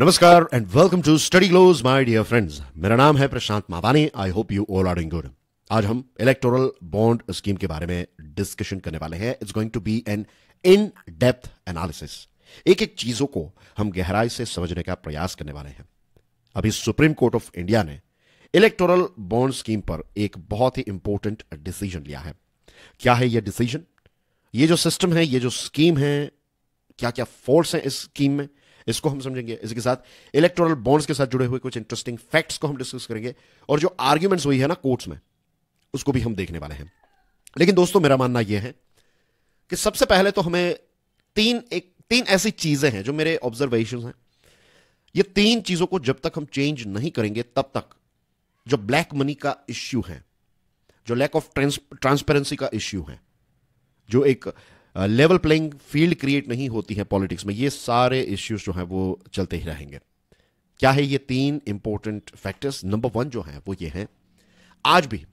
नमस्कार and welcome to study glows my dear friends मेरा नाम है Prashant Mawani I hope you all are in good आज हम इलेक्टोरल बॉन्ड स्कीम के बारे में डिस्कशन करने वाले हैं it's going to be an in depth analysis एक एक चीजों को हम गहराई से समझने का प्रयास करने वाले हैं अभी सुप्रीम कोर्ट ऑफ इंडिया ने इलेक्टोरल बॉन्ड स्कीम पर एक बहुत ही इंपॉर्टेंट डिसीजन लिया है क्या है यह डिसीजन ये जो सिस्टम है ये जो स्कीम है क्या क्या फॉल्ट हैं इस स्कीम में इसको हम समझेंगे इसके साथ इलेक्टोरल बॉन्ड्स के साथ जुड़े हुए कुछ इंटरेस्टिंग फैक्ट्स को हम डिस्कस करेंगे और जो आर्ग्यूमेंट्स हुई है ना कोर्ट्स में उसको भी हम देखने वाले हैं लेकिन दोस्तों मेरा मानना यह है कि सबसे पहले तो हमें तीन एक तीन ऐसी चीज़ें हैं जो मेरे ऑब्जर्वेशन हैं ये तीन चीज़ों को जब तक हम चेंज नहीं करेंगे तब तक जो ब्लैक मनी का इश्यू है जो लैक ऑफ ट्रांसपेरेंसी का इश्यू है जो एक लेवल प्लेइंग फील्ड क्रिएट नहीं होती है पॉलिटिक्स में ये सारे इश्यूज जो हैं वो चलते ही रहेंगे क्या है ये तीन इंपॉर्टेंट फैक्टर्स नंबर वन जो है वो ये हैं आज भी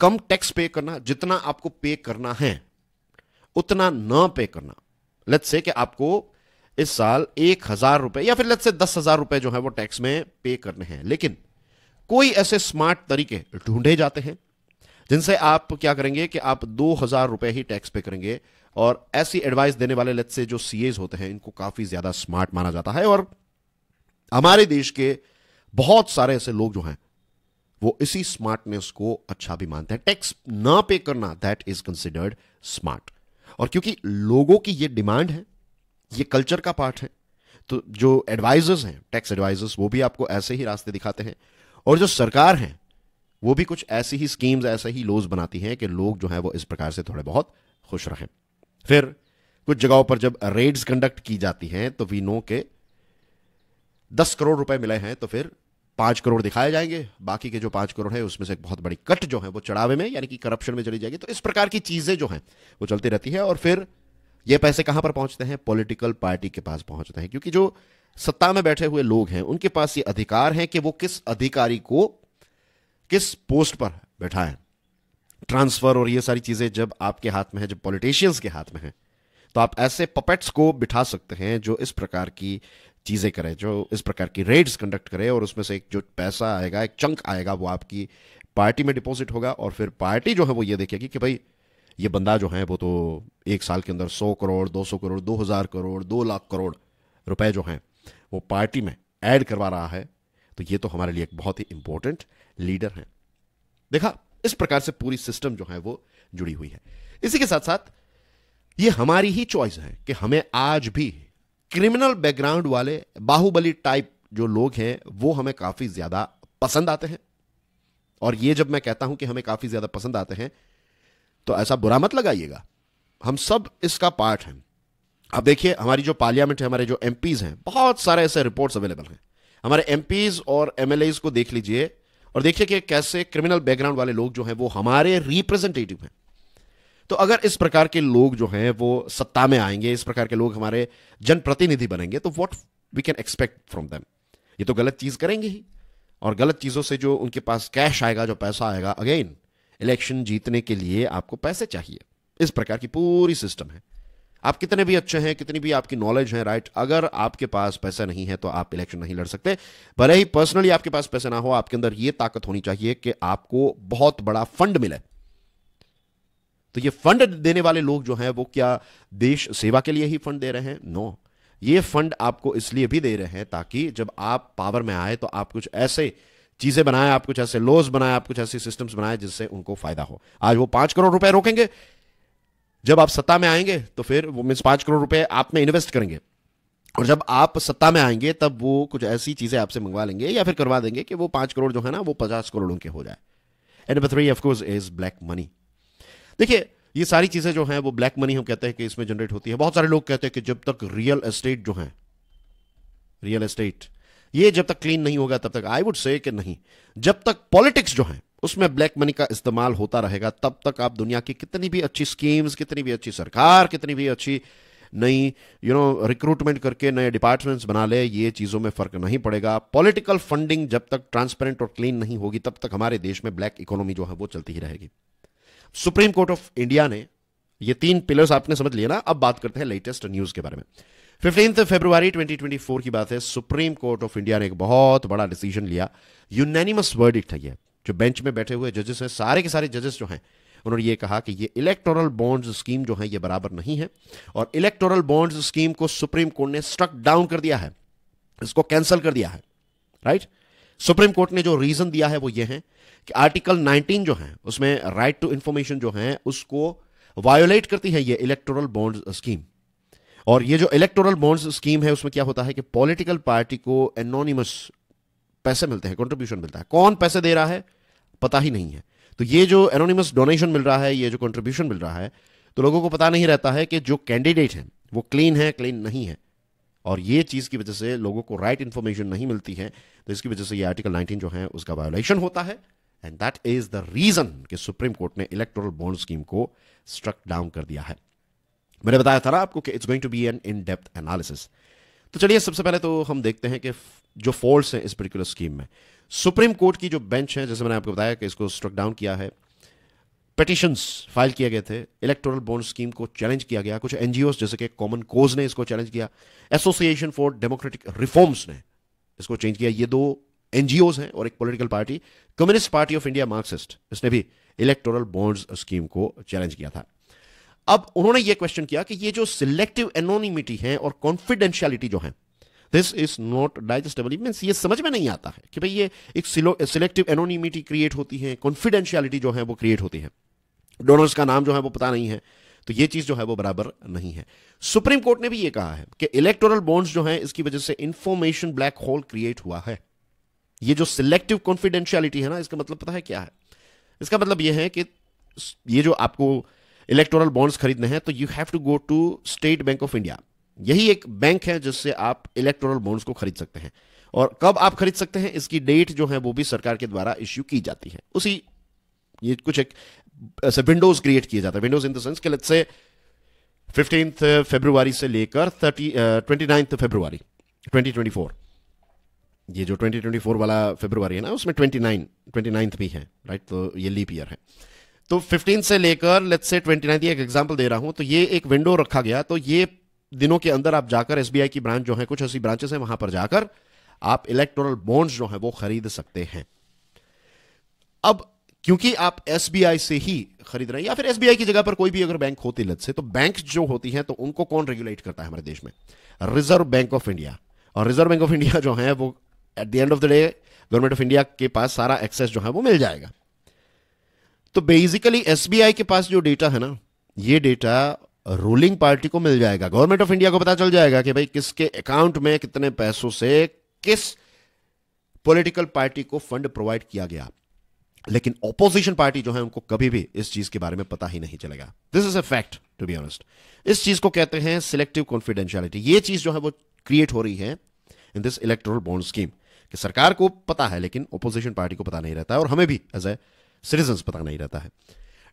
कम टैक्स पे करना जितना आपको पे करना है उतना न पे करना लेट्स से कि आपको इस साल एक हजार रुपए या फिर लेट्स से दस हजार रुपए जो है वो टैक्स में पे करने हैं लेकिन कोई ऐसे स्मार्ट तरीके ढूंढे जाते हैं जिनसे आप क्या करेंगे कि आप दो हजार रुपए ही टैक्स पे करेंगे और ऐसी एडवाइस देने वाले लत से जो सी होते हैं इनको काफ़ी ज़्यादा स्मार्ट माना जाता है और हमारे देश के बहुत सारे ऐसे लोग जो हैं वो इसी स्मार्टनेस को अच्छा भी मानते हैं टैक्स ना पे करना दैट इज कंसिडर्ड स्मार्ट और क्योंकि लोगों की ये डिमांड है ये कल्चर का पार्ट है तो जो एडवाइजर्स हैं टैक्स एडवाइजर्स वो भी आपको ऐसे ही रास्ते दिखाते हैं और जो सरकार हैं वो भी कुछ ऐसी ही स्कीम्स ऐसे ही लोज बनाती हैं कि लोग जो हैं वो इस प्रकार से थोड़े बहुत खुश रहें फिर कुछ जगहों पर जब रेड्स कंडक्ट की जाती हैं तो वी नो के दस करोड़ रुपए मिले हैं तो फिर पांच करोड़ दिखाए जाएंगे बाकी के जो पांच करोड़ है उसमें से एक बहुत बड़ी कट जो है वो चढ़ावे में यानी कि करप्शन में चली जाएगी तो इस प्रकार की चीजें जो हैं वो चलती रहती है और फिर ये पैसे कहां पर पहुंचते हैं पॉलिटिकल पार्टी के पास पहुंचते हैं क्योंकि जो सत्ता में बैठे हुए लोग हैं उनके पास ये अधिकार हैं कि वो किस अधिकारी को किस पोस्ट पर बैठाएं ट्रांसफर और ये सारी चीजें जब आपके हाथ में है जब पॉलिटिशियंस के हाथ में है तो आप ऐसे पपेट्स को बिठा सकते हैं जो इस प्रकार की चीज़ें करें जो इस प्रकार की रेड्स कंडक्ट करें और उसमें से एक जो पैसा आएगा एक चंक आएगा वो आपकी पार्टी में डिपॉजिट होगा और फिर पार्टी जो है वो ये देखेगी कि भाई ये बंदा जो है वो तो एक साल के अंदर सौ करोड़ दो सौ करोड़ दो हज़ार करोड़ दो लाख करोड़ रुपए जो हैं वो पार्टी में ऐड करवा रहा है तो ये तो हमारे लिए एक बहुत ही इम्पोर्टेंट लीडर हैं देखा इस प्रकार से पूरी सिस्टम जो है वो जुड़ी हुई है इसी के साथ साथ ये हमारी ही चॉइस है कि हमें आज भी क्रिमिनल बैकग्राउंड वाले बाहुबली टाइप जो लोग हैं वो हमें काफ़ी ज़्यादा पसंद आते हैं और ये जब मैं कहता हूं कि हमें काफ़ी ज़्यादा पसंद आते हैं तो ऐसा बुरा मत लगाइएगा हम सब इसका पार्ट हैं अब देखिए हमारी जो पार्लियामेंट है हमारे जो एम हैं बहुत सारे ऐसे रिपोर्ट्स अवेलेबल हैं हमारे एमपीज और एमएलए को देख लीजिए और देखिए कि कैसे क्रिमिनल बैकग्राउंड वाले लोग जो हैं वो हमारे रिप्रेजेंटेटिव हैं तो अगर इस प्रकार के लोग जो हैं वो सत्ता में आएंगे इस प्रकार के लोग हमारे जनप्रतिनिधि बनेंगे तो what we can expect from them ये तो गलत चीज़ करेंगे ही और गलत चीज़ों से जो उनके पास कैश आएगा जो पैसा आएगा अगेन इलेक्शन जीतने के लिए आपको पैसे चाहिए इस प्रकार की पूरी सिस्टम है आप कितने भी अच्छे हैं कितनी भी आपकी नॉलेज है राइट अगर आपके पास पैसा नहीं है तो आप इलेक्शन नहीं लड़ सकते भले ही पर्सनली आपके पास पैसा ना हो आपके अंदर यह ताकत होनी चाहिए कि आपको बहुत बड़ा फंड मिले तो ये फंड देने वाले लोग जो हैं वो क्या देश सेवा के लिए ही फंड दे रहे हैं नो no. ये फंड आपको इसलिए भी दे रहे हैं ताकि जब आप पावर में आए तो आप कुछ ऐसे चीजें बनाए आप कुछ ऐसे लॉज बनाए आप कुछ ऐसे सिस्टम्स बनाए जिससे उनको फायदा हो आज वो पांच करोड़ रुपए रोकेंगे जब आप सत्ता में आएंगे तो फिर वो मीन्स पांच करोड़ रुपए आप में इन्वेस्ट करेंगे और जब आप सत्ता में आएंगे तब वो कुछ ऐसी चीज़ें आपसे मंगवा लेंगे या फिर करवा देंगे कि वो पांच करोड़ जो है ना वो पचास करोड़ों के हो जाए and number three of course is black money देखिए ये सारी चीज़ें जो हैं वो ब्लैक मनी हम कहते हैं कि इसमें जनरेट होती है बहुत सारे लोग कहते हैं कि जब तक रियल एस्टेट जो है रियल एस्टेट ये जब तक क्लीन नहीं होगा तब तक आई वुड से कि नहीं जब तक पॉलिटिक्स जो है उसमें ब्लैक मनी का इस्तेमाल होता रहेगा तब तक आप दुनिया की कितनी भी अच्छी स्कीम्स कितनी भी अच्छी सरकार कितनी भी अच्छी नई यू नो रिक्रूटमेंट करके नए डिपार्टमेंट्स बना ले ये चीज़ों में फ़र्क नहीं पड़ेगा पॉलिटिकल फंडिंग जब तक ट्रांसपेरेंट और क्लीन नहीं होगी तब तक हमारे देश में ब्लैक इकोनॉमी जो है वो चलती ही रहेगी सुप्रीम कोर्ट ऑफ इंडिया ने ये तीन पिलर्स आपने समझ लिया ना अब बात करते हैं लेटेस्ट न्यूज़ के बारे में फिफ्टींथ फेब्रुवरी 2024 की बात है सुप्रीम कोर्ट ऑफ इंडिया ने एक बहुत बड़ा डिसीजन लिया यूनैनिमस इट है जो बेंच में बैठे हुए जजेस हैं सारे के सारे जजेस जो हैं उन्होंने ये कहा कि ये इलेक्टोरल बॉन्ड्स स्कीम जो है ये बराबर नहीं है और इलेक्टोरल बॉन्ड्स स्कीम को सुप्रीम कोर्ट ने स्ट्रक डाउन कर दिया है इसको कैंसिल कर दिया है राइट सुप्रीम कोर्ट ने जो रीजन दिया है वो ये है कि आर्टिकल 19 जो है उसमें राइट टू इंफॉर्मेशन जो है उसको वायोलेट करती है ये इलेक्टोरल बॉन्ड्स स्कीम और ये जो इलेक्टोरल बॉन्ड्स स्कीम है उसमें क्या होता है कि पॉलिटिकल पार्टी को एनोनिमस पैसे मिलते हैं कंट्रीब्यूशन मिलता है कौन पैसे दे रहा है पता ही नहीं है तो ये जो एनोनिमस डोनेशन मिल रहा है ये जो कंट्रीब्यूशन मिल रहा है तो लोगों को पता नहीं रहता है कि जो कैंडिडेट हैं वो क्लीन है क्लीन नहीं है और ये चीज़ की वजह से लोगों को राइट इन्फॉर्मेशन नहीं मिलती है तो इसकी वजह से ये आर्टिकल नाइनटीन जो है उसका वायोलेशन होता है and that is the reason कि सुप्रीम कोर्ट ने इलेक्टोरल बॉन्ड स्कीम को स्ट्रक डाउन कर दिया है मैंने बताया था ना आपको कि it's going to be an in depth analysis तो चलिए सबसे पहले तो हम देखते हैं कि जो फॉल्ट हैं इस पर्टिकुलर स्कीम में सुप्रीम कोर्ट की जो बेंच है जैसे मैंने आपको बताया कि इसको स्ट्रक डाउन किया है पटिशंस फाइल किए गए थे इलेक्टोरल बॉन्ड स्कीम को चैलेंज किया गया कुछ एनजीओ जैसे कि कॉमन कोज ने इसको चैलेंज किया एसोसिएशन फॉर डेमोक्रेटिक रिफॉर्म्स ने इसको चेंज किया ये दो एनजीओ हैं और एक political party Communist Party of India Marxist इसने भी इलेक्टोरल बॉन्ड्स स्कीम को चैलेंज किया था अब उन्होंने यह क्वेश्चन किया कि ये जो सिलेक्टिव एनोनिमिटी है और कॉन्फिडेंशियलिटी जो है this is not digestible means ये समझ में नहीं आता है कि भाई ये एक सिलेक्टिव एनोनिमिटी क्रिएट होती है कॉन्फिडेंशियलिटी जो है वो क्रिएट होती है डोनर्स का नाम जो है वो पता नहीं है तो ये चीज जो है वो बराबर नहीं है सुप्रीम कोर्ट ने भी ये कहा है कि इलेक्टोरल बॉन्ड्स जो है इसकी वजह से इंफॉर्मेशन ब्लैक होल क्रिएट हुआ है ये जो सिलेक्टिव कॉन्फिडेंशियलिटी है ना इसका मतलब पता है क्या है इसका मतलब यह है कि ये जो आपको इलेक्टोरल बॉन्ड्स खरीदने हैं तो you have to go to State Bank of India यही एक बैंक है जिससे आप इलेक्ट्रोनल बॉन्ड्स को खरीद सकते हैं और कब आप खरीद सकते हैं इसकी डेट जो है वो भी सरकार के द्वारा इश्यू की जाती है उसी ये कुछ एक ऐसे विंडोज क्रिएट किए जाता है विंडोज इन द सेंस के लेट से फिफ्टीन फेब्रुवरी से लेकर thirty twenty ninth February twenty ये जो ट्वेंटी वाला फेब्रुवरी है ना उसमें ट्वेंटी नाइन भी है राइट तो ये लीप ईयर है तो फिफ्टीन से लेकर लेट्स से ट्वेंटी नाइन्थ एक एग्जाम्पल दे रहा हूं तो ये एक विंडो रखा गया तो ये दिनों के अंदर आप जाकर एस की ब्रांच जो है कुछ ऐसी ब्रांचेस हैं वहां पर जाकर आप इलेक्टोरल बॉन्ड्स जो है वो खरीद सकते हैं अब क्योंकि आप एस से ही खरीद रहे हैं या फिर एस की जगह पर कोई भी अगर बैंक होती लत से तो बैंक जो होती हैं तो उनको कौन रेगुलेट करता है हमारे देश में रिजर्व बैंक ऑफ इंडिया और रिजर्व बैंक ऑफ इंडिया जो है वो at the end of the day Government of India के पास सारा एक्सेस जो है वो मिल जाएगा तो बेसिकली एसबीआई के पास जो डेटा है ना ये डेटा रूलिंग पार्टी को मिल जाएगा गवर्नमेंट ऑफ इंडिया को पता चल जाएगा कि भाई किसके अकाउंट में कितने पैसों से किस पॉलिटिकल पार्टी को फंड प्रोवाइड किया गया लेकिन ऑपोजिशन पार्टी जो है उनको कभी भी इस चीज के बारे में पता ही नहीं चलेगा this is a fact to be honest इस चीज को कहते हैं सिलेक्टिव कॉन्फिडेंशियलिटी ये चीज जो है वो क्रिएट हो रही है in this electoral bond scheme कि सरकार को पता है लेकिन ऑपोजिशन पार्टी को पता नहीं रहता है और हमें भी एज ए सिटीजन पता नहीं रहता है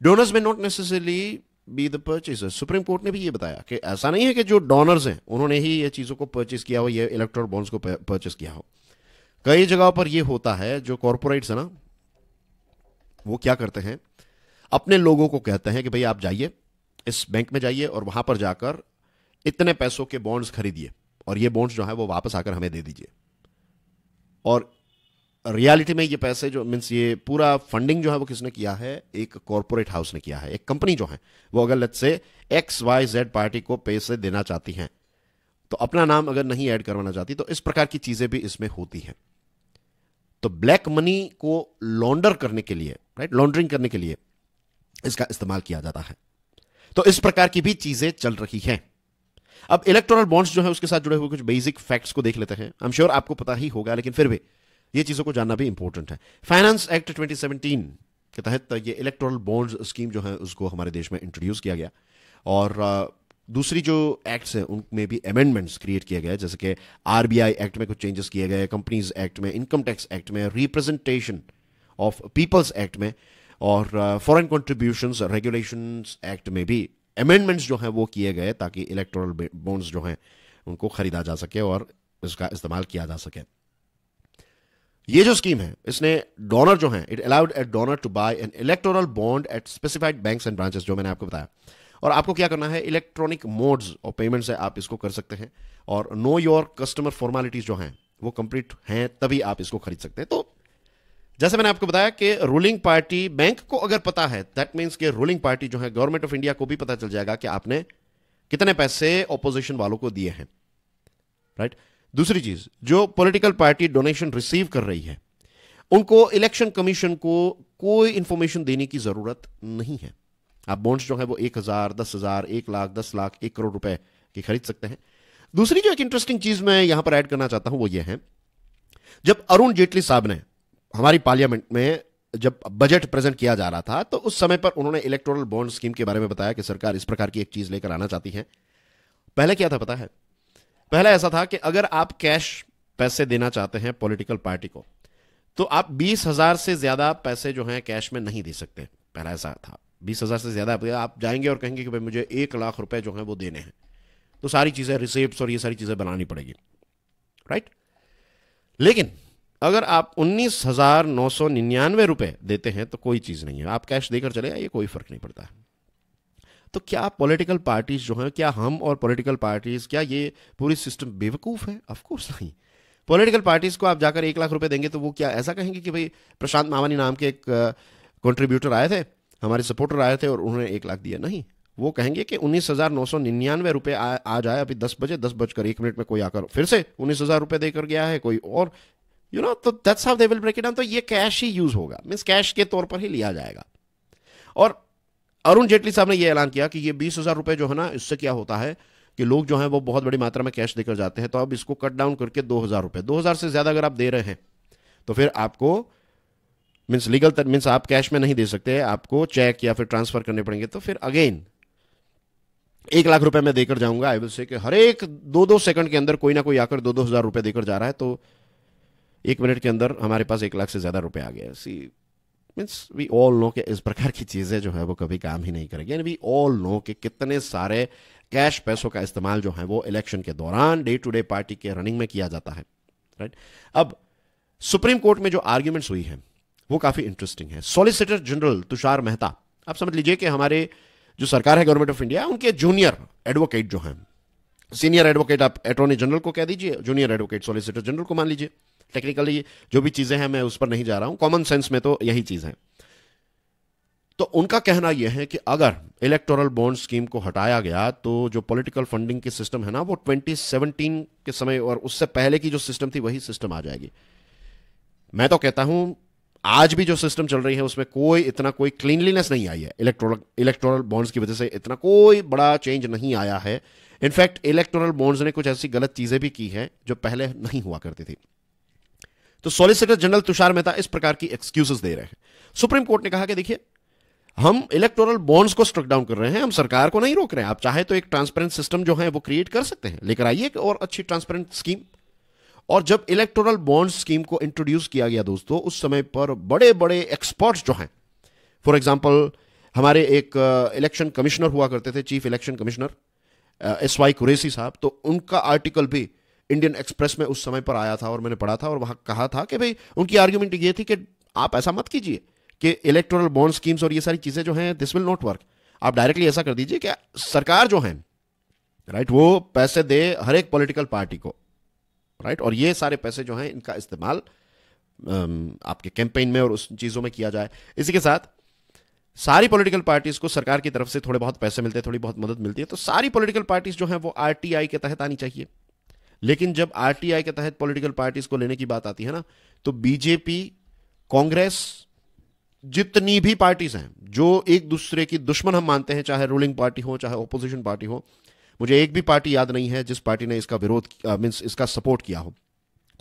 डोनर्स में not necessarily be the purchase Supreme Court ने भी ये बताया कि ऐसा नहीं है कि जो डोनर्स हैं उन्होंने ही ये चीज़ों को परचेज किया हो ये इलेक्ट्रोल बॉन्ड्स को परचेज किया हो कई जगहों पर यह होता है जो कॉरपोरेट्स है ना वो क्या करते हैं अपने लोगों को कहते हैं कि भाई आप जाइए इस बैंक में जाइए और वहां पर जाकर इतने पैसों के बॉन्ड्स खरीदिए और ये बॉन्ड्स जो है वो वापस आकर हमें दे दीजिए और रियलिटी में ये पैसे जो मीन्स ये पूरा फंडिंग जो है वो किसने किया है एक कॉरपोरेट हाउस ने किया है एक कंपनी जो है वो अगर let's say x Y Z party को पैसे देना चाहती हैं तो अपना नाम अगर नहीं ऐड करवाना चाहती तो इस प्रकार की चीज़ें भी इसमें होती हैं तो ब्लैक मनी को लॉन्डर करने के लिए राइट लॉन्ड्रिंग करने के लिए इसका इस्तेमाल किया जाता है तो इस प्रकार की भी चीज़ें चल रही हैं अब इलेक्ट्रोनल बॉन्ड्स जो है उसके साथ जुड़े हुए कुछ बेसिक फैक्ट्स को देख लेते हैं आई एम श्योर आपको पता ही होगा लेकिन फिर भी ये चीज़ों को जानना भी इंपॉर्टेंट है फाइनेंस एक्ट 2017 के तहत ये इलेक्ट्रल बॉन्ड्स स्कीम जो है उसको हमारे देश में इंट्रोड्यूस किया गया और दूसरी जो एक्ट्स हैं उनमें भी अमेंडमेंट्स क्रिएट किया गया जैसे कि आरबीआई एक्ट में कुछ चेंजेस किए गए कंपनीज एक्ट में इनकम टैक्स एक्ट में रिप्रेजेंटेशन ऑफ पीपल्स एक्ट में और फॉरेन कंट्रीब्यूशंस रेगुलेशंस एक्ट में भी अमेंडमेंट्स जो हैं वो किए गए ताकि इलेक्ट्रल बॉन्ड्स जो हैं उनको खरीदा जा सके और इसका इस्तेमाल किया जा सके ये जो स्कीम है इसने डोनर जो है it allowed at donor to buy an electoral bond at specified banks and branches जो मैंने आपको बताया और आपको क्या करना है इलेक्ट्रॉनिक मोड्स और पेमेंट से आप इसको कर सकते हैं और नो योर कस्टमर फॉर्मेलिटीज जो हैं वो कंप्लीट हैं तभी आप इसको खरीद सकते हैं तो जैसे मैंने आपको बताया कि रूलिंग पार्टी बैंक को अगर पता है दैट मीन्स के रूलिंग पार्टी जो है गवर्नमेंट ऑफ इंडिया को भी पता चल जाएगा कि आपने कितने पैसे ऑपोजिशन वालों को दिए हैं राइट right? दूसरी चीज जो पॉलिटिकल पार्टी डोनेशन रिसीव कर रही है उनको इलेक्शन कमीशन को कोई इंफॉर्मेशन देने की जरूरत नहीं है आप बॉन्ड्स जो है वो एक हजार दस हजार एक लाख दस लाख एक करोड़ रुपए की खरीद सकते हैं दूसरी जो एक इंटरेस्टिंग चीज मैं यहां पर ऐड करना चाहता हूं वो ये है जब अरुण जेटली साहब ने हमारी पार्लियामेंट में जब बजट प्रेजेंट किया जा रहा था तो उस समय पर उन्होंने इलेक्टोरल बॉन्ड स्कीम के बारे में बताया कि सरकार इस प्रकार की एक चीज लेकर आना चाहती है पहले क्या था पता है पहला ऐसा था कि अगर आप कैश पैसे देना चाहते हैं पॉलिटिकल पार्टी को तो आप बीस हजार से ज्यादा पैसे जो हैं कैश में नहीं दे सकते पहला ऐसा था बीस हजार से ज्यादा आप जाएंगे और कहेंगे कि भाई मुझे एक लाख रुपए जो हैं वो देने हैं तो सारी चीजें रिसिप्ट और ये सारी चीजें बनानी पड़ेगी राइट लेकिन अगर आप उन्नीस हजार नौ सौ निन्यानवे रुपए देते हैं तो कोई चीज नहीं है आप कैश देकर चले आइए कोई फर्क नहीं पड़ता है तो क्या पॉलिटिकल पार्टीज जो हैं क्या हम और पॉलिटिकल पार्टीज क्या ये पूरी सिस्टम बेवकूफ़ है ऑफकोर्स नहीं पॉलिटिकल पार्टीज को आप जाकर एक लाख रुपए देंगे तो वो क्या ऐसा कहेंगे कि भाई प्रशांत मावानी नाम के एक कंट्रीब्यूटर आए थे हमारे सपोर्टर आए थे और उन्होंने एक लाख दिया नहीं वो कहेंगे कि उन्नीस हज़ार नौ सौ निन्यानवे रुपये आ जाए अभी दस बजे दस बजकर एक मिनट में कोई आकर फिर से उन्नीस हज़ार रुपये देकर गया है कोई और यू नो तो that's how they will break it down तो ये कैश ही यूज़ होगा मीन्स कैश के तौर पर ही लिया जाएगा और अरुण जेटली साहब ने यह ऐलान किया कि ये बीस हज़ार रुपए जो है ना इससे क्या होता है कि लोग जो है वो बहुत बड़ी मात्रा में कैश देकर जाते हैं तो अब इसको कट डाउन करके दो हज़ार रुपए दो हज़ार से ज़्यादा अगर आप दे रहे हैं तो फिर आपको मीन्स लीगल मीन्स आप कैश में नहीं दे सकते आपको चेक या फिर ट्रांसफ़र करने पड़ेंगे तो फिर अगेन एक लाख रुपए में देकर जाऊंगा आई विल से कि हर एक दो दो सेकंड के अंदर कोई ना कोई आकर दो दो हज़ार रुपये देकर जा रहा है तो एक मिनट के अंदर हमारे पास एक लाख से ज़्यादा रुपए आ गया see means we all know के इस प्रकार की चीज़ें जो है वो कभी काम ही नहीं करेगी एंड वी ऑल नो कि कितने सारे कैश पैसों का इस्तेमाल जो है वो इलेक्शन के दौरान डे टू डे पार्टी के रनिंग में किया जाता है राइट अब सुप्रीम कोर्ट में जो आर्ग्यूमेंट्स हुई हैं वो काफ़ी इंटरेस्टिंग है सॉलिसिटर जनरल तुषार मेहता आप समझ लीजिए कि हमारे जो सरकार है गवर्नमेंट ऑफ इंडिया उनके जूनियर एडवोकेट जो हैं सीनियर एडवोकेट आप अटॉर्नी जनरल को कह दीजिए जूनियर एडवोकेट सॉलिसिटर जनरल को मान लीजिए टेक्निकली जो भी चीज़ें हैं मैं उस पर नहीं जा रहा हूं कॉमन सेंस में तो यही चीज़ है तो उनका कहना यह है कि अगर इलेक्टोरल बॉन्ड स्कीम को हटाया गया तो जो पॉलिटिकल फंडिंग की सिस्टम है ना वो 2017 के समय और उससे पहले की जो सिस्टम थी वही सिस्टम आ जाएगी मैं तो कहता हूं आज भी जो सिस्टम चल रही है उसमें कोई इतना कोई क्लीनलीनेस नहीं आई है इलेक्टोरल इलेक्टोरल बॉन्ड्स की वजह से इतना कोई बड़ा चेंज नहीं आया है इनफैक्ट इलेक्टोरल बॉन्ड्स ने कुछ ऐसी गलत चीज़ें भी की हैं जो पहले नहीं हुआ करती थी तो सॉलिसिटर जनरल तुषार मेहता इस प्रकार की एक्सक्यूजेस दे रहे हैं सुप्रीम कोर्ट ने कहा कि देखिए हम इलेक्टोरल बॉन्ड्स को स्ट्रक डाउन कर रहे हैं हम सरकार को नहीं रोक रहे हैं आप चाहे तो एक ट्रांसपेरेंट सिस्टम जो है वो क्रिएट कर सकते हैं लेकर आइए और अच्छी ट्रांसपेरेंट स्कीम और जब इलेक्टोरल बॉन्ड स्कीम को इंट्रोड्यूस किया गया दोस्तों उस समय पर बड़े बड़े एक्सपर्ट्स जो हैं फॉर एग्जाम्पल हमारे एक इलेक्शन कमिश्नर हुआ करते थे chief election commissioner S Y Qureshi साहब तो उनका आर्टिकल भी इंडियन एक्सप्रेस में उस समय पर आया था और मैंने पढ़ा था और वहां कहा था कि भाई उनकी आर्ग्यूमेंट ये थी कि आप ऐसा मत कीजिए कि इलेक्टोरल बॉन्ड स्कीम्स और ये सारी चीज़ें जो हैं दिस विल नॉट वर्क आप डायरेक्टली ऐसा कर दीजिए कि सरकार जो है राइट वो पैसे दे हर एक पॉलिटिकल पार्टी को राइट और ये सारे पैसे जो हैं इनका इस्तेमाल आपके कैंपेन में और उस चीज़ों में किया जाए इसी के साथ सारी पॉलिटिकल पार्टीज को सरकार की तरफ से थोड़े बहुत पैसे मिलते हैं थोड़ी बहुत मदद मिलती है तो सारी पॉलिटिकल पार्टीज जो हैं वो आरटीआई के तहत आनी चाहिए लेकिन जब आरटीआई के तहत पॉलिटिकल पार्टीज को लेने की बात आती है ना तो बीजेपी कांग्रेस जितनी भी पार्टीज हैं जो एक दूसरे की दुश्मन हम मानते हैं चाहे रूलिंग पार्टी हो चाहे ओपोजिशन पार्टी हो मुझे एक भी पार्टी याद नहीं है जिस पार्टी ने इसका विरोध मीन्स इसका सपोर्ट किया हो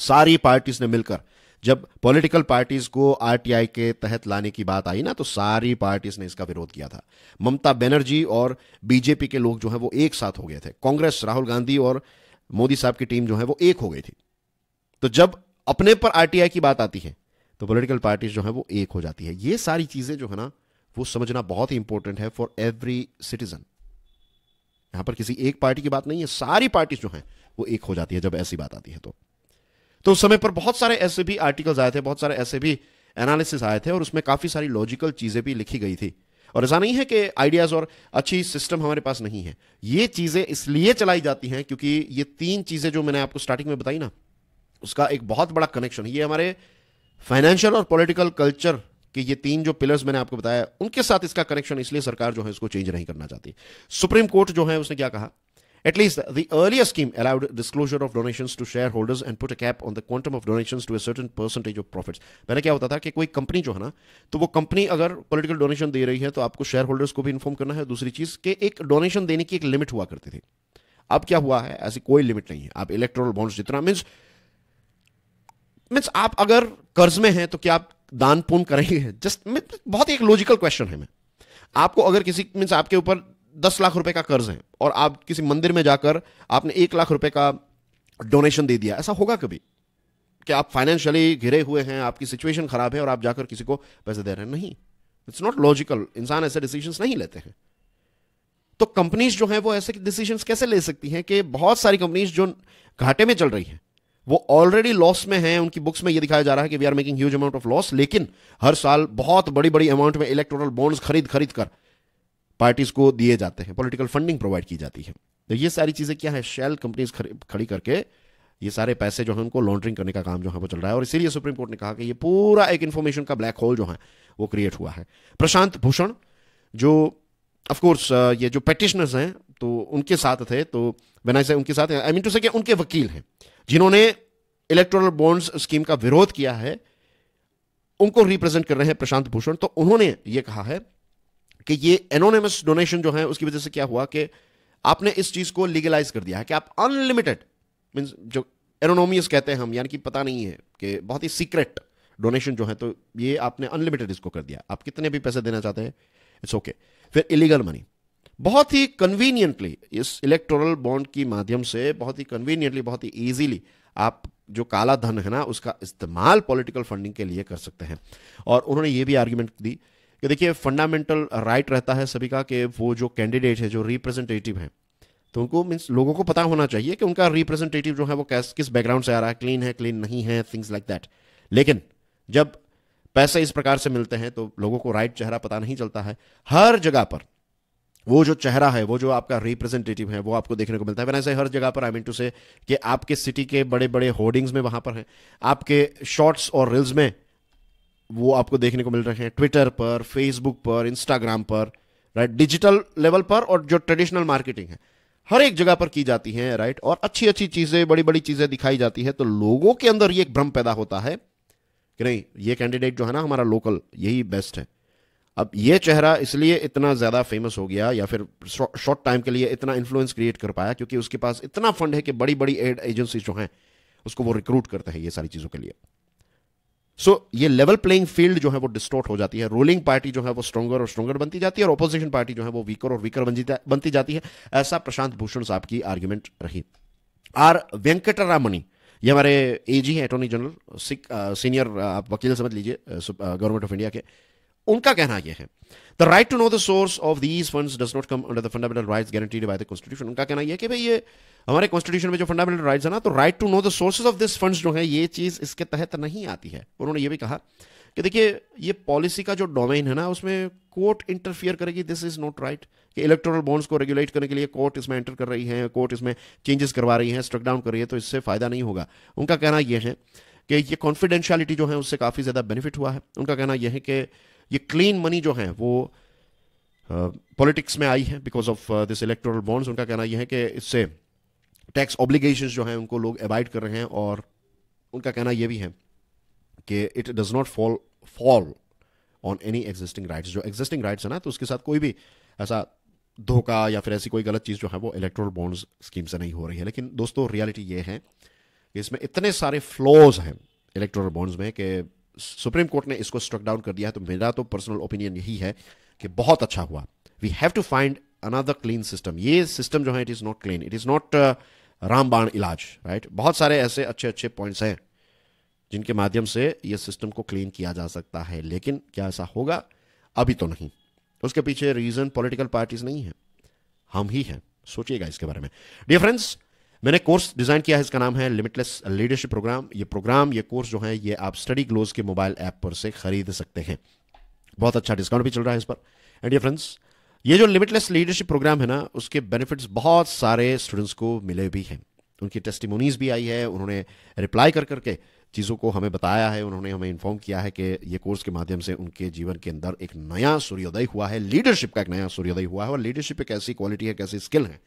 सारी पार्टीज ने मिलकर जब पॉलिटिकल पार्टीज को आरटीआई के तहत लाने की बात आई ना तो सारी पार्टीज ने इसका विरोध किया था ममता बनर्जी और बीजेपी के लोग जो है वो एक साथ हो गए थे कांग्रेस राहुल गांधी और मोदी साहब की टीम जो है वो एक हो गई थी तो जब अपने पर आरटीआई की बात आती है तो पॉलिटिकल पार्टीज जो है वो एक हो जाती है ये सारी चीजें जो है ना वो समझना बहुत ही इंपॉर्टेंट है फॉर एवरी सिटीजन यहां पर किसी एक पार्टी की बात नहीं है सारी पार्टी जो है वो एक हो जाती है जब ऐसी बात आती है तो तो उस समय पर बहुत सारे ऐसे भी आर्टिकल्स आए थे बहुत सारे ऐसे भी एनालिसिस आए थे और उसमें काफ़ी सारी लॉजिकल चीज़ें भी लिखी गई थी और ऐसा नहीं है कि आइडियाज़ और अच्छी सिस्टम हमारे पास नहीं है ये चीज़ें इसलिए चलाई जाती हैं क्योंकि ये तीन चीज़ें जो मैंने आपको स्टार्टिंग में बताई ना उसका एक बहुत बड़ा कनेक्शन ये हमारे फाइनेंशियल और पॉलिटिकल कल्चर कि ये तीन जो पिलर्स मैंने आपको बताया उनके साथ इसका कनेक्शन इसलिए सरकार जो है इसको चेंज नहीं करना चाहती सुप्रीम कोर्ट जो है उसने क्या कहा At least the earlier scheme allowed disclosure of donations to shareholders and put a cap on the quantum of donations to a certain percentage of profits. पहले क्या होता था कि कोई कंपनी जो है ना तो वो कंपनी अगर पॉलिटिकल डोनेशन दे रही है तो आपको शेयर होल्डर्स को भी इन्फॉर्म करना है दूसरी चीज कि एक डोनेशन देने की एक लिमिट हुआ करती थी अब क्या हुआ है ऐसी कोई लिमिट नहीं है आप इलेक्ट्रोनल बॉन्ड्स जितना मीन्स मीन्स आप अगर कर्ज में हैं तो क्या आप दान पूर्ण करेंगे जस्ट बहुत एक लॉजिकल क्वेश्चन है मैं आपको अगर किसी मीन्स आपके ऊपर दस लाख रुपए का कर्ज है और आप किसी मंदिर में जाकर आपने एक लाख रुपए का डोनेशन दे दिया ऐसा होगा कभी कि आप फाइनेंशियली घिरे हुए हैं आपकी सिचुएशन खराब है और आप जाकर किसी को पैसे दे रहे हैं नहीं इट्स नॉट लॉजिकल इंसान ऐसे डिसीजंस नहीं लेते हैं तो कंपनीज जो हैं वो ऐसे डिसीजंस कैसे ले सकती हैं कि बहुत सारी कंपनीज जो घाटे में चल रही हैं वो ऑलरेडी लॉस में हैं उनकी बुक्स में ये दिखाया जा रहा है कि we are making huge amount of loss लेकिन हर साल बहुत बड़ी बड़ी अमाउंट में इलेक्ट्रोनल बॉन्ड्स खरीद खरीद कर पार्टीज को दिए जाते हैं पॉलिटिकल फंडिंग प्रोवाइड की जाती है तो ये सारी चीज़ें क्या है शेल कंपनीज खड़ी करके ये सारे पैसे जो है उनको लॉन्ड्रिंग करने का काम जो है वो चल रहा है और इसीलिए सुप्रीम कोर्ट ने कहा कि ये पूरा एक इन्फॉर्मेशन का ब्लैक होल जो है वो क्रिएट हुआ है प्रशांत भूषण जो ऑफकोर्स ये जो पेटिशनर्स हैं तो उनके साथ थे तो बनाई से उनके साथ आई मीन टू से उनके वकील हैं जिन्होंने इलेक्ट्रोनल बॉन्ड्स स्कीम का विरोध किया है उनको रिप्रेजेंट कर रहे हैं प्रशांत भूषण तो उन्होंने ये कहा है कि ये एनोनिमस डोनेशन जो है उसकी वजह से क्या हुआ कि आपने इस चीज़ को लीगलाइज कर दिया है कि आप अनलिमिटेड मीन्स जो एनोनोमियस कहते हैं हम यानी कि पता नहीं है कि बहुत ही सीक्रेट डोनेशन जो है तो ये आपने अनलिमिटेड इसको कर दिया आप कितने भी पैसे देना चाहते हैं इट्स ओके फिर इलीगल मनी बहुत ही कन्वीनियंटली इस इलेक्ट्रोरल बॉन्ड की माध्यम से बहुत ही कन्वीनियंटली बहुत ही ईजीली आप जो काला धन है ना उसका इस्तेमाल पॉलिटिकल फंडिंग के लिए कर सकते हैं और उन्होंने ये भी आर्ग्यूमेंट दी कि देखिए फंडामेंटल राइट रहता है सभी का कि वो जो कैंडिडेट है जो रिप्रेजेंटेटिव हैं तो उनको मीन्स लोगों को पता होना चाहिए कि उनका रिप्रेजेंटेटिव जो है वो कैस किस बैकग्राउंड से आ रहा है क्लीन है क्लीन नहीं है थिंग्स लाइक दैट लेकिन जब पैसे इस प्रकार से मिलते हैं तो लोगों को राइट चेहरा पता नहीं चलता है हर जगह पर वो जो चेहरा है वो जो आपका रिप्रेजेंटेटिव है वो आपको देखने को मिलता है ऐसे हर जगह पर आई मीन टू से कि आपके सिटी के बड़े बड़े होर्डिंग्स में वहां पर हैं आपके शॉर्ट्स और रील्स में वो आपको देखने को मिल रहे हैं ट्विटर पर फेसबुक पर इंस्टाग्राम पर राइट डिजिटल लेवल पर और जो ट्रेडिशनल मार्केटिंग है हर एक जगह पर की जाती है राइट और अच्छी अच्छी चीज़ें बड़ी बड़ी चीज़ें दिखाई जाती है तो लोगों के अंदर ये एक भ्रम पैदा होता है कि नहीं ये कैंडिडेट जो है ना हमारा लोकल यही बेस्ट है अब ये चेहरा इसलिए इतना ज़्यादा फेमस हो गया या फिर शॉर्ट टाइम के लिए इतना इन्फ्लुएंस क्रिएट कर पाया क्योंकि उसके पास इतना फंड है कि बड़ी बड़ी एड एजेंसी जो हैं उसको वो रिक्रूट करते हैं ये सारी चीज़ों के लिए सो so, ये लेवल प्लेइंग फील्ड जो है वो डिस्टोर्ट हो जाती है रूलिंग पार्टी जो है वो स्ट्रॉगर और स्ट्रॉगर बनती जाती है और ऑपोजिशन पार्टी जो है वो वीकर और वीकर बनती जाती है ऐसा प्रशांत भूषण साहब की आर्ग्यूमेंट रही आर वेंकटरामनी ये हमारे एजी हैं अटोर्नी जनरल सीनियर आप वकील समझ लीजिए गवर्नमेंट ऑफ इंडिया के उनका कहना यह है the right to know the source of these funds does not come under the fundamental rights guaranteed by the constitution उनका कहना यह है कि भाई ये हमारे कॉन्स्टिट्यूशन में जो फंडामेंटल राइट्स है ना तो right to know the sources of this funds जो है ये चीज़ इसके तहत नहीं आती है उन्होंने ये भी कहा कि देखिए ये पॉलिसी का जो डोमेन है ना उसमें कोर्ट इंटरफियर करेगी दिस इज नॉट राइट कि इलेक्ट्रोल बॉन्ड्स को रेगुलेट करने के लिए कोर्ट इसमें एंटर कर रही है कोर्ट इसमें चेंजेस करवा रही है स्ट्रक डाउन कर रही है तो इससे फायदा नहीं होगा उनका कहना यह है कि ये कॉन्फिडेंशियलिटी जो है उससे काफ़ी ज़्यादा बेनिफिट हुआ है उनका कहना यह है कि ये क्लीन मनी जो है वो पॉलिटिक्स में आई है because of this electoral bonds उनका कहना यह है कि इससे टैक्स ऑब्लिगेशन जो हैं उनको लोग अवॉइड कर रहे हैं और उनका कहना यह भी है कि it does not fall fall on any existing rights जो एग्जिस्टिंग राइट्स है ना तो उसके साथ कोई भी ऐसा धोखा या फिर ऐसी कोई गलत चीज़ जो है वो इलेक्ट्रोल बॉन्ड्स स्कीम से नहीं हो रही है लेकिन दोस्तों रियलिटी ये है कि इसमें इतने सारे फ्लॉज हैं इलेक्ट्रोल बॉन्ड्स में कि सुप्रीम कोर्ट ने इसको स्ट्रक डाउन कर दिया है तो मेरा तो पर्सनल ओपिनियन यही है कि बहुत अच्छा हुआ we have to find another clean system ये सिस्टम जो है it is not clean it is not रामबाण इलाज राइट बहुत सारे ऐसे अच्छे अच्छे पॉइंट्स हैं जिनके माध्यम से ये सिस्टम को क्लीन किया जा सकता है लेकिन क्या ऐसा होगा अभी तो नहीं उसके पीछे रीज़न पॉलिटिकल पार्टीज नहीं है हम ही हैं सोचिएगा इसके बारे में डियर फ्रेंड्स मैंने कोर्स डिज़ाइन किया है इसका नाम है लिमिटलेस लीडरशिप प्रोग्राम ये प्रोग्राम ये कोर्स जो है ये आप स्टडी ग्लोज के मोबाइल ऐप पर से खरीद सकते हैं बहुत अच्छा डिस्काउंट भी चल रहा है इस पर एंड डियर फ्रेंड्स ये जो लिमिटलेस लीडरशिप प्रोग्राम है ना उसके बेनिफिट्स बहुत सारे स्टूडेंट्स को मिले भी हैं उनकी टेस्टिमोनीज भी आई है उन्होंने रिप्लाई कर करके चीज़ों को हमें बताया है उन्होंने हमें इन्फॉर्म किया है कि ये कोर्स के माध्यम से उनके जीवन के अंदर एक नया सूर्योदय हुआ है लीडरशिप का एक नया सूर्योदय हुआ है और लीडरशिप एक ऐसी क्वालिटी है एक ऐसी स्किल है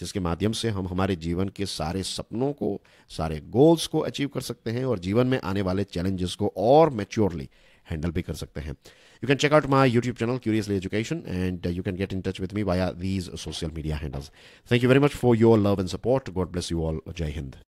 जिसके माध्यम से हम हमारे जीवन के सारे सपनों को सारे गोल्स को अचीव कर सकते हैं और जीवन में आने वाले चैलेंजेस को और मेच्योरली हैंडल भी कर सकते हैं You can check out my YouTube channel, Curiously Education, and uh, you can get in touch with me via these social media handles. Thank you very much for your love and support. God bless you all. Jai Hind.